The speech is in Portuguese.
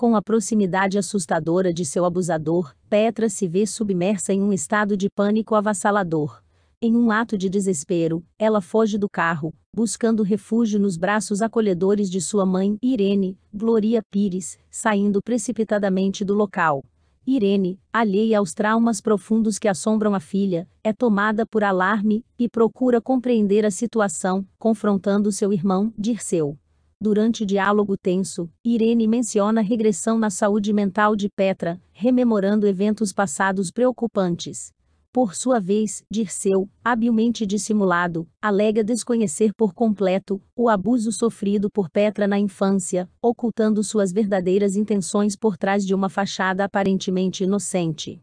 Com a proximidade assustadora de seu abusador, Petra se vê submersa em um estado de pânico avassalador. Em um ato de desespero, ela foge do carro, buscando refúgio nos braços acolhedores de sua mãe, Irene, Gloria Pires, saindo precipitadamente do local. Irene, alheia aos traumas profundos que assombram a filha, é tomada por alarme e procura compreender a situação, confrontando seu irmão, Dirceu. Durante diálogo tenso, Irene menciona regressão na saúde mental de Petra, rememorando eventos passados preocupantes. Por sua vez, Dirceu, habilmente dissimulado, alega desconhecer por completo o abuso sofrido por Petra na infância, ocultando suas verdadeiras intenções por trás de uma fachada aparentemente inocente.